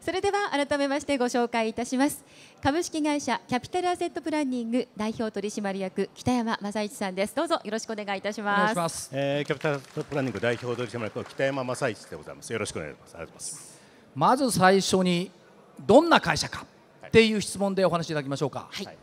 それでは改めましてご紹介いたします株式会社キャピタルアセットプランニング代表取締役北山正一さんですどうぞよろしくお願いいたしますお願えー、キャピタルプランニング代表取締役北山正一でございますよろしくお願いしますますまず最初にどんな会社かっていう質問でお話しいただきましょうか、はい、はい、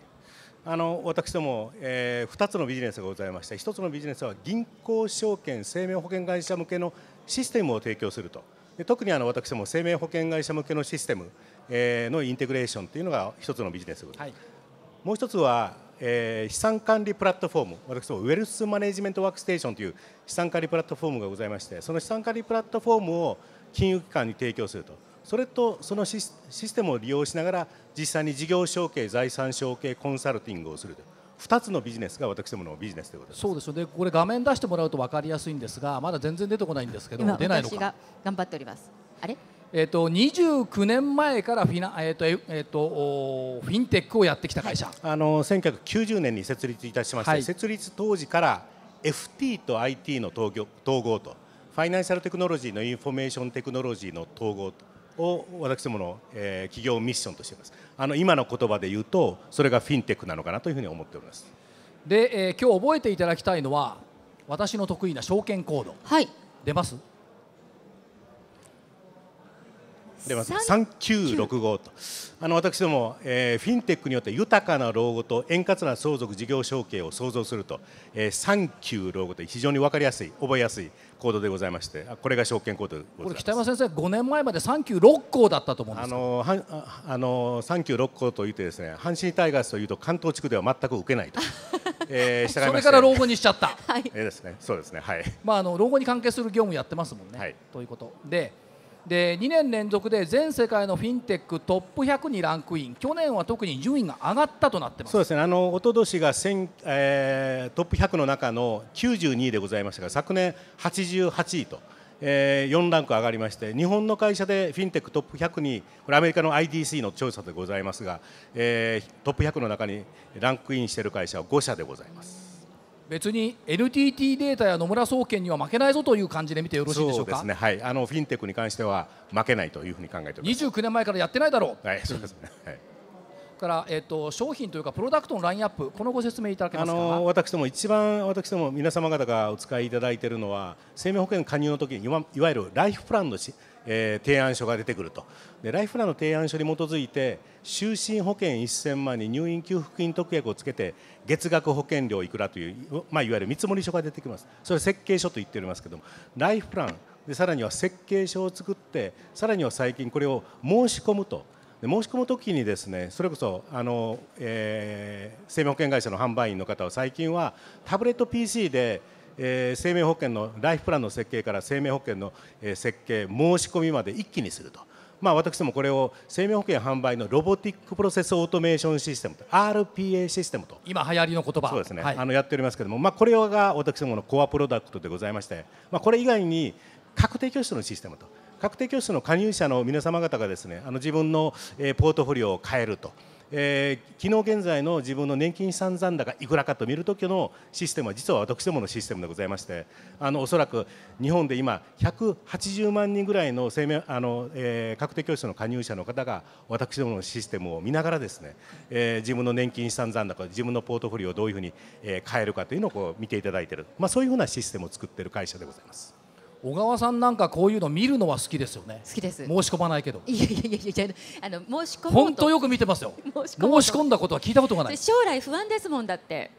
あの私ども、えー、2つのビジネスがございまして1つのビジネスは銀行証券生命保険会社向けのシステムを提供するとで特にあの私も生命保険会社向けのシステム、えのインテグレーションというのが一つのビジネス、はい、もう一つは、え資産管理プラットフォーム私もウェルスマネジメントワークステーションという資産管理プラットフォームがございましてその資産管理プラットフォームを金融機関に提供するとそれとそのシステムを利用しながら実際に事業承継財産承継コンサルティングをすると。2つのビジネスが私どものビジネスということですそうですよねこれ画面出してもらうと分かりやすいんですがまだ全然出てこないんですけど出ないのか頑張っておりますあれえと、29年前からフィナ、えーとえーと、フィンテックをやってきた会社、はい、あの1990年に設立いたしまして、はい、設立当時から FT と IT の統合とファイナンシャルテクノロジーのインフォメーションテクノロジーの統合を私どもの、えー、企業ミッションとしていますあの今の言葉で言うとそれがフィンテックなのかなというふうに思っておりますで、えー、今日覚えていただきたいのは私の得意な証券コードはい出ます出ます3965とあの私ども、えー、フィンテックによって豊かな老後と円滑な相続事業承継を創造すると、えー、3965と非常に分かりやすい覚えやすい行動でございまして、これが証券コードこれ北山先生、五年前まで三級六校だったと思うんですあのあの三級六校と言ってですね、阪神タイガースというと関東地区では全く受けないと。えー、それから老後にしちゃった。はい、えー、ですね、そうですね、はい。まああの老後に関係する業務やってますもんね。はい、ということで。で2年連続で全世界のフィンテックトップ100にランクイン去年は特に順位が上がったとなってますそうですねあの一昨年が、えー、トップ100の中の92位でございましたが昨年88位と。えー、4ランク上がりまして日本の会社でフィンテックトップ100にこれアメリカの IDC の調査でございますが、えー、トップ100の中にランクインしている会社は5社でございます。別に NTT データや野村総研には負けないぞという感じで見てよろしいでしょうかそうですね、はい、あのフィンテックに関しては負けないというふうに考えております29年前からやってないだろう、はい、そうですね、はいから、えっと、商品というかプロダクトのラインアップこのご説明いただけますかあの私ども一番私ども皆様方がお使いいただいているのは生命保険加入の時にいわゆるライフプランのしえー、提案書が出てくるとでライフプランの提案書に基づいて就寝保険1000万に入院給付金特約をつけて月額保険料いくらという、まあ、いわゆる見積書が出てきますそれ設計書と言っておりますけどもライフプランでさらには設計書を作ってさらには最近これを申し込むとで申し込む時にですねそれこそあの、えー、生命保険会社の販売員の方は最近はタブレット PC でえ生命保険のライフプランの設計から生命保険の、え設計申し込みまで一気にすると。まあ、私もこれを生命保険販売のロボティックプロセスオートメーションシステム RPA システムと今流行りの言葉そうですね、はい、あのやっておりますけれども、まあ、これが私どものコアプロダクトでございまして、まあ、これ以外に確定拠出のシステムと確定拠出の加入者の皆様方がですねあの自分のポートフォリオを変えると。えー、昨日現在の自分の年金資産残高いくらかと見るときのシステムは実は私どものシステムでございましてあのおそらく日本で今180万人ぐらいの生命あの、えー、確定教室の加入者の方が私どものシステムを見ながらですね、えー、自分の年金資産残高自分のポートフォリオをどういうふうに、え変えるかというのをこう見ていただいている、まあ、そういうふうなシステムを作っている会社でございます。小川さんなんかこういうの見るのは好きですよね好きです申し込まないけどいやいやいやいやあの申し込本当よく見てますよ申し込んだことは聞いたことがない将来不安ですもんだって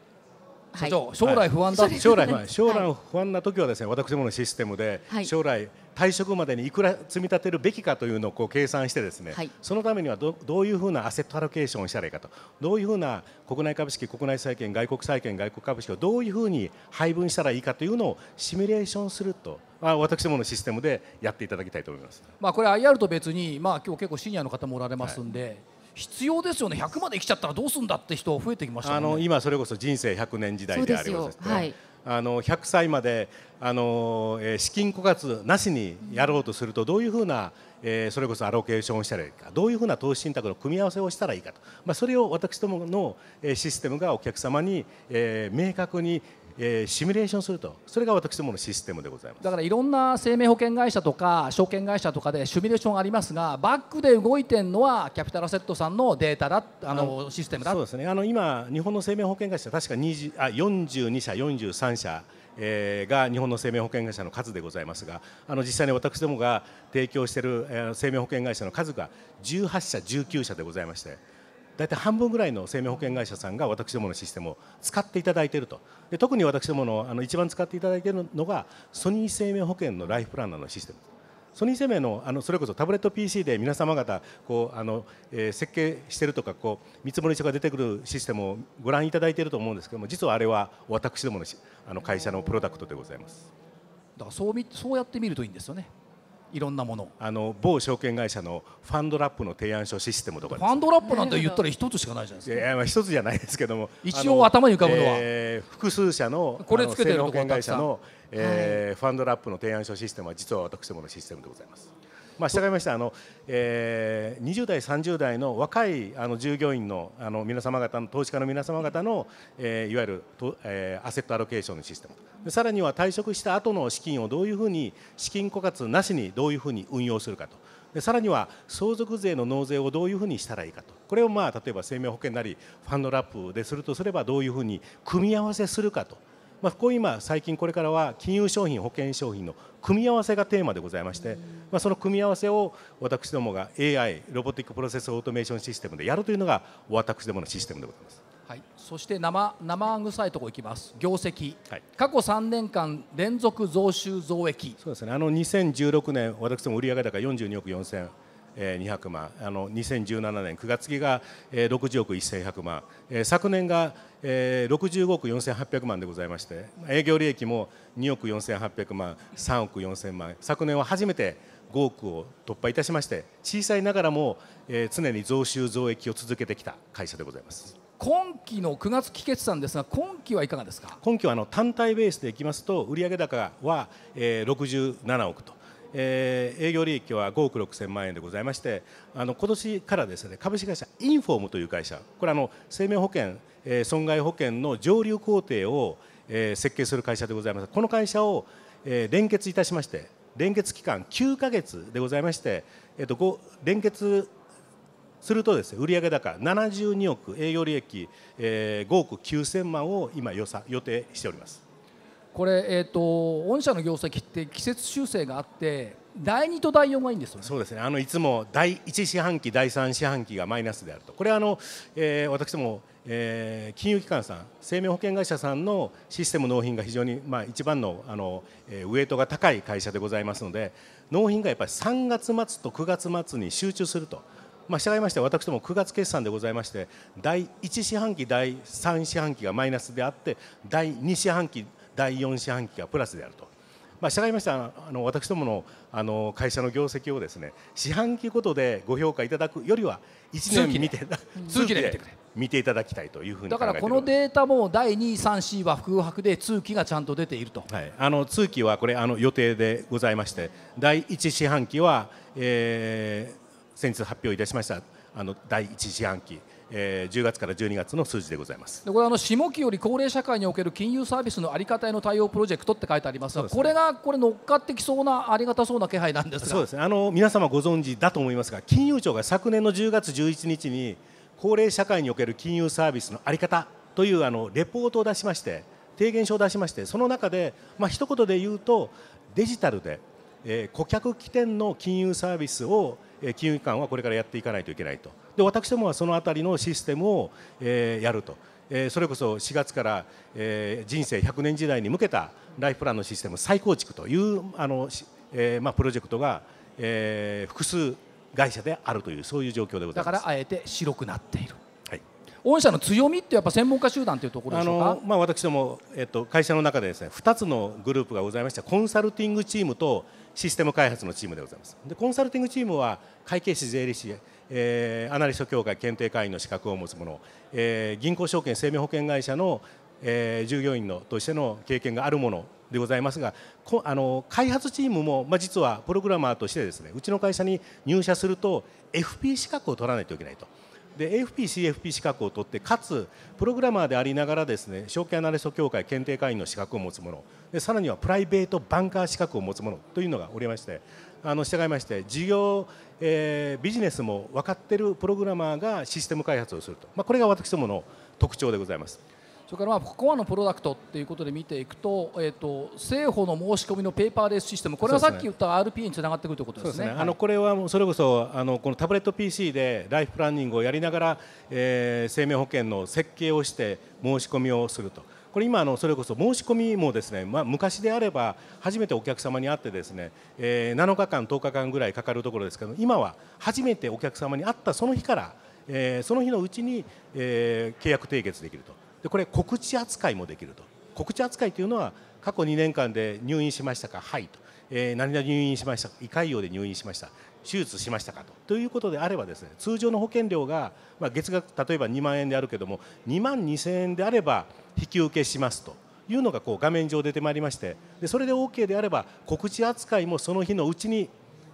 社長、将来不安だ、はい、将来不安将来不安な時はですね私どものシステムで、将来退職までにいくら積み立てるべきかというのをこう計算してですね、はい、そのためにはどどういうふうなアセットアロケーションをしたらいいかとどういうふうな国内株式国内債券外国債券外国株式をどういうふうに配分したらいいかというのをシミュレーションするとあ、私どものシステムでやっていただきたいと思います、まあ、これ IR と別に、まあ、今日結構シニアの方もおられますんで、は必要ですよね100まで生きちゃったらどうすんだって人増えてきました、ね、あの今それこそ人生100年時代でありますはい、あの100歳まであの、えー、資金枯渇なしにやろうとするとどういうふうな、えー、それこそアロケーションをしたらいいかどういうふうな投資信託の組み合わせをしたらいいかと、まあ、それを私どものシステムがお客様に、えー、明確にえシミュレーションするとそれが私どものシステムでございますだからいろんな生命保険会社とか証券会社とかでシミュレーションありますがバックで動いてるのはキャピタルアセットさんのデータだあのシステムだそうですねあの今日本の生命保険会社確か20あ42社43社えが日本の生命保険会社の数でございますがあの実際に私どもが提供している、え生命保険会社の数が18社19社でございまして大体半分ぐらいの生命保険会社さんが私どものシステムを使っていただいているとで特に私どものあの一番使っていただいているのがソニー生命保険のライフプランナーのシステムソニー生命のあのそれこそタブレット PC で皆様方こうあの、えー、設計してるとかこう見積もり書が出てくるシステムをご覧いただいていると思うんですけども実はあれは私どものあの会社のプロダクトでございますだからそうみそうやってみるといいんですよねいろんなものあの某証券会社のファンドラップの提案書システムとかファンドラップなんて言ったら一つしかないじゃないですかいやまあ一つじゃないですけども一応頭に浮かぶのは、えー、複数社のこれつけてる保険会社の、えー、はい、ファンドラップの提案書システムは実は私どものシステムでございますまあ、従いましてあの、えー、20代、30代の若いあの従業員のあの皆様方の投資家の皆様方の、えー、いわゆると、えー、アセットアロケーションのシステムさらには退職した後の資金をどういうふうに資金枯渇なしにどういうふうに運用するかと。でさらには相続税の納税をどういうふうにしたらいいかとこれをまあ例えば生命保険なりファンドラップでするとすればどういうふうに組み合わせするかとまあ、こう今最近これからは金融商品保険商品の組み合わせがテーマでございまして、まあ、その組み合わせを私どもが AI ロボティックプロセスオートメーションシステムでやるというのが私どものシステムでございます。はい、そして生生臭いところいきます業績、はい、過去3年間連続増収増益そうですねあの2016年私ども売上高42億4000 200万あの2017年9月期が60億1100万昨年が65億4800万でございまして営業利益も2億4800万3億4000万昨年は初めて5億を突破いたしまして小さいながらも常に増収増益を続けてきた会社でございます。今期の9月期決算ですが、今期はいかがですか今期はあの単体ベースでいきますと、売上高は67億と、えー、営業利益は5億6000万円でございましてあの今年からですね株式会社インフォームという会社これあの生命保険、えー、損害保険の上流工程を、えー、設計する会社でございますこの会社を、えー、連結いたしまして連結期間9か月でございまして、えーと、連結するとですね売上高72億営業利益、えー、5億9000万を今予算予定しております。これ、えーと、御社の業績って季節修正があって第2と第4がいいんですよねそうですねあのいつも第1四半期第3四半期がマイナスであるとこれあの、えー、私ども、えー、金融機関さん生命保険会社さんのシステム納品が非常に、まあ、一番のあの、えー、ウエイトが高い会社でございますので納品がやっぱり3月末と9月末に集中すると。まあ、従いまして私ども9月決算でございまして第1四半期第3四半期がマイナスであって第2四半期第4四半期がプラスであると。まあ、従いましてあの私どものあの会社の業績をですね四半期ごとでご評価いただくよりは1年見て通期で見てくれ見ていただきたいというふうにだからこのデータも第2、3、4は空白で通期がちゃんと出ていると、はい、あの通期はこれあの予定でございまして第1四半期は、えー、先日発表いたしましたあの第1四半期えー、10月から12月の数字でございますこれあの下期より高齢社会における金融サービスのあり方への対応プロジェクトって書いてありますが、ね、これがこれ乗っかってきそうなありがたそうな気配なんですそうですねあの皆様ご存知だと思いますが金融庁が昨年の10月11日に高齢社会における金融サービスのあり方というあのレポートを出しまして提言書を出しましてその中でまあ一言で言うとデジタルで、えー、顧客起点の金融サービスを、え金融機関はこれからやっていかないといけないとで私どもはそのあたりのシステムを、えー、やると。えそれこそ4月から、え人生100年時代に向けたライフプランのシステム再構築というあの、えまあ、プロジェクトが、え複数会社であるというそういう状況でございますだからあえて白くなっている、はい、御社の強みってやっぱ専門家集団というところでしょあの、まあ、私ども、えっと、会社の中でです、ね、2つのグループがございましてコンサルティングチームとシステム開発のチームでございますでコンサルティングチームは会計士税理士えー、アナリスト協会検定会員の資格を持つ者、えー、銀行証券生命保険会社の、えー、従業員のとしての経験がある者でございますがこあの開発チームも、まあ、実はプログラマーとしてですねうちの会社に入社すると FP 資格を取らないといけないと。で AFP、CFP 資格を取ってかつプログラマーでありながらですね証券アナリスト協会検定会員の資格を持つものでさらにはプライベートバンカー資格を持つものというのがおりましてあの従いまして事業、えー、ビジネスも分かっているプログラマーがシステム開発をすると、まあ、これが私どもの特徴でございます。それからまあコアのプロダクトっていうことで見ていくと、えーと、政府の申し込みのペーパーレスシステム、これはさっき言った RPA につながってくるということですね。すねあのこれはそれこそあのこのタブレット PC でライフプランニングをやりながら、えー、生命保険の設計をして申し込みをすると。これ今のそれこそ申し込みもですね、まあ、昔であれば初めてお客様に会ってですね、えー、7日間10日間ぐらいかかるところですけど今は初めてお客様に会ったその日から、えー、その日のうちに、えー、契約締結できるとでこれ告知扱いもできると告知扱いというのは過去2年間で入院しましたかはいと、えー、何々入院しました胃潰瘍で入院しました手術しましたかとということであればですね通常の保険料が、まあ、月額例えば2万円であるけども2万2000円であれば引き受けしますというのがこう画面上出てまいりましてでそれで OK であれば告知扱いもその日のうちに、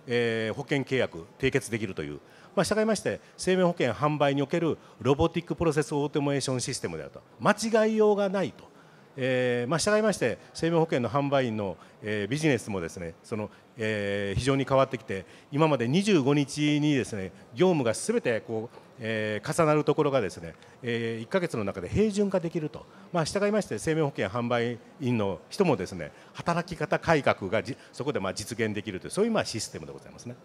えー、保険契約締結できるというまあ、従いまして生命保険販売におけるロボティックプロセスオートメーションシステムであると間違いようがないと。えーまあ、従いまして生命保険の販売員の、えー、ビジネスもですねその、えー、非常に変わってきて今まで25日にですね業務がすべてこう、えー、重なるところがですね、えー、1か月の中で平準化できると、まあ、従いまして生命保険販売員の人もですね働き方改革がそこでまあ実現できるというそういうまあシステムでございますね。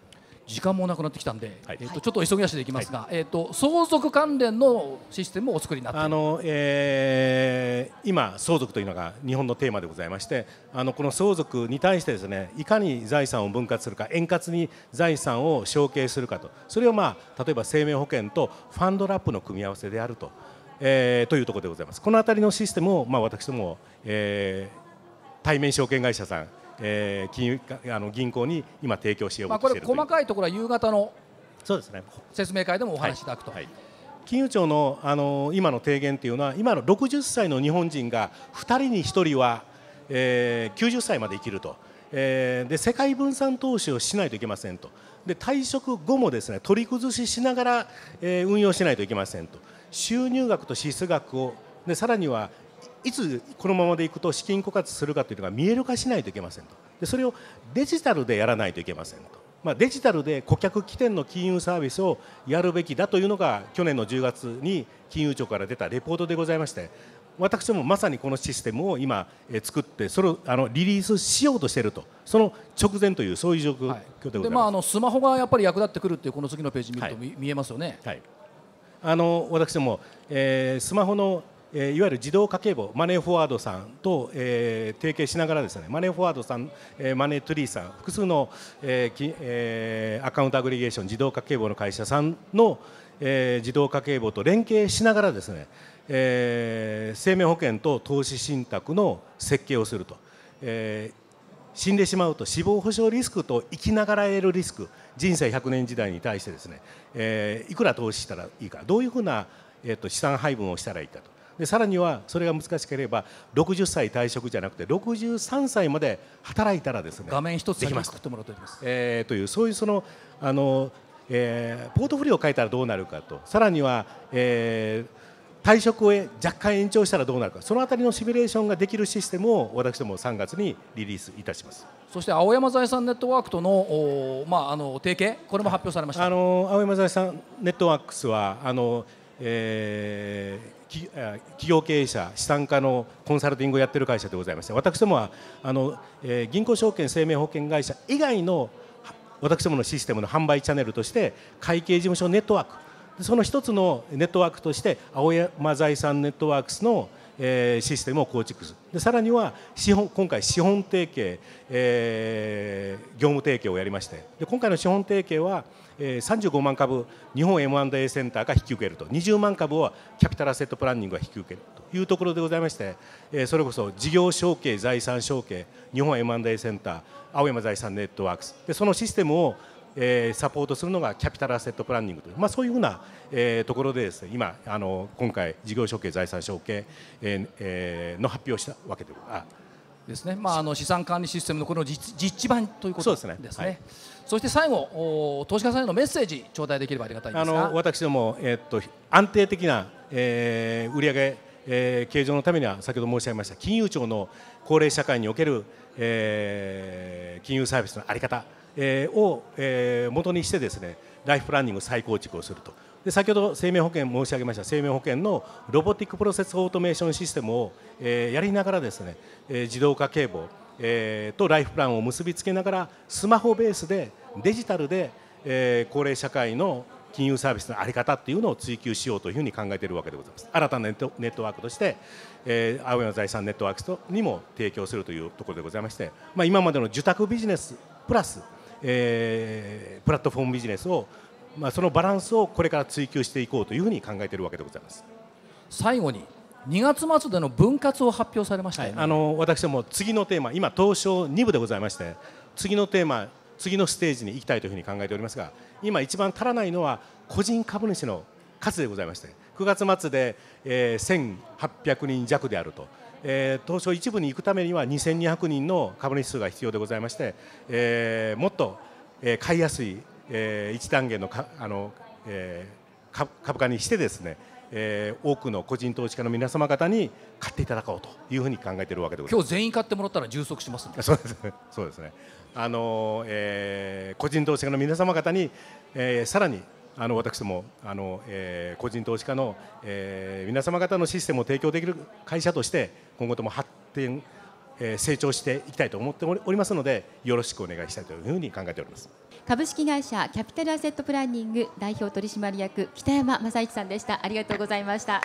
時間もなくなってきたんで、はい、えー、とちょっと急ぎ足でいきますが、はい、えーと、相続関連のシステムをお作りになってあの、えー、今、相続というのが日本のテーマでございましてあのこの相続に対してですねいかに財産を分割するか円滑に財産を承継するかとそれを、まあ、例えば生命保険とファンドラップの組み合わせであると,、えー、というところでございます。この辺りのシステムを、まあ、私ども、えー、対面証券会社さんえー、金融あの銀行に今提供しようとしているいまあ、これ細かいところは夕方のそうですね説明会でもお話しいただくと。はいはい、金融庁のあの今の提言というのは今の60歳の日本人が2人に1人は、えー、90歳まで生きると、えー、で世界分散投資をしないといけませんとで退職後もですね取り崩ししながら、えー、運用しないといけませんと収入額と支出額をでさらにはいつこのままでいくと資金枯渇するかというのが見える化しないといけませんとでそれをデジタルでやらないといけませんと、まあ、デジタルで顧客起点の金融サービスをやるべきだというのが去年の10月に金融庁から出たレポートでございまして私もまさにこのシステムを今作ってそれをあのリリースしようとしているとその直前というそういう状況でございます、あ、あのスマホがやっぱり役立ってくるっていうこの次のページ見ると見,、えますよね、はい、はい、あの私も、えー、スマホのえいわゆる自動家計簿マネーフォワードさんと、え提携しながらですねマネーフォワードさん、えマネートゥリーさん複数の、えきえアカウントアグリゲーション自動家計簿の会社さんの、え自動家計簿と連携しながらですね、え生命保険と投資信託の設計をすると。え死んでしまうと死亡保障リスクと生きながら得るリスク人生100年時代に対してですね、えいくら投資したらいいかどういうふうな、えー、と資産配分をしたらいいかとでさらにはそれが難しければ60歳退職じゃなくて63歳まで働いたらですね画面一つできますとえー、というそういうそのあの、えー、ポートフォリオを変えたらどうなるかとさらには、えー、退職を若干延長したらどうなるかそのあたりのシミュレーションができるシステムを私ども3月にリリースいたしますそして青山財産ネットワークとの,、まあ、あの提携これも発表されましたあの青山財産ネットワークスはあのえー、企業経営者資産家のコンサルティングをやっている会社でございまして私どもはあの、えー、銀行証券生命保険会社以外の私どものシステムの販売チャンネルとして会計事務所ネットワークその一つのネットワークとして青山財産ネットワークスのえー、システムを構築するでさらには資本今回資本提携、えー、業務提携をやりましてで今回の資本提携は、えー、35万株日本 M&A センターが引き受けると20万株はキャピタルアセットプランニングが引き受けるというところでございまして、えー、それこそ事業承継財産承継日本 M&A センター青山財産ネットワークスでそのシステムをえサポートするのがキャピタルアセットプランニングという、まあ、そういうふうな、えところでです、ね、今あの今回事業承継財産承継、ええの発表をしたわけであですね、まあ、あの資産管理システムのこの実地版ということですね。そ、ねはい、して最後投資家さんへのメッセージ頂戴できればありがたいあの私ども、えー、っと安定的な、えー、売上えー、計上のためには先ほど申し上げました金融庁の高齢社会における、えー、金融サービスの在り方えー、を、えー、元にしてですねライフプランニング再構築をするとで先ほど生命保険申し上げました生命保険のロボティックプロセスオートメーションシステムを、えー、やりながらですね、えー、自動化警棒、えー、とライフプランを結びつけながらスマホベースでデジタルで、えー、高齢社会の金融サービスの在り方っていうのを追求しようというふうに考えているわけでございます新たなネットネットワークとして、えー、青山財産ネットワークにも提供するというところでございまして、まあ、今までの受託ビジネスプラスえー、プラットフォームビジネスを、まあ、そのバランスをこれから追求していこうというふうに考えているわけでございます最後に2月末での分割を発表されました、ねはい、あの私ども次のテーマ今東証2部でございまして次のテーマ次のステージに行きたいというふうに考えておりますが今一番足らないのは個人株主の数でございまして9月末で、えー、1800人弱であるとえー、東証一部に行くためには2200人の株主数が必要でございまして、えー、もっと、えー、買いやすい、えー、一単元のかあの、えー、株価にしてですね、えー、多くの個人投資家の皆様方に買っていただこうというふうに考えているわけでございます今日全員買ってもらったら充足します、ね、そうですねそうですねあの、えー、個人投資家の皆様方に、えー、さらにあの私どもあの、えー、個人投資家の、えー、皆様方のシステムを提供できる会社として今後とも発展、えー、成長していきたいと思っておりますのでよろしくお願いしたいというふうに考えております株式会社キャピタルアセットプランニング代表取締役北山正一さんでしたありがとうございました。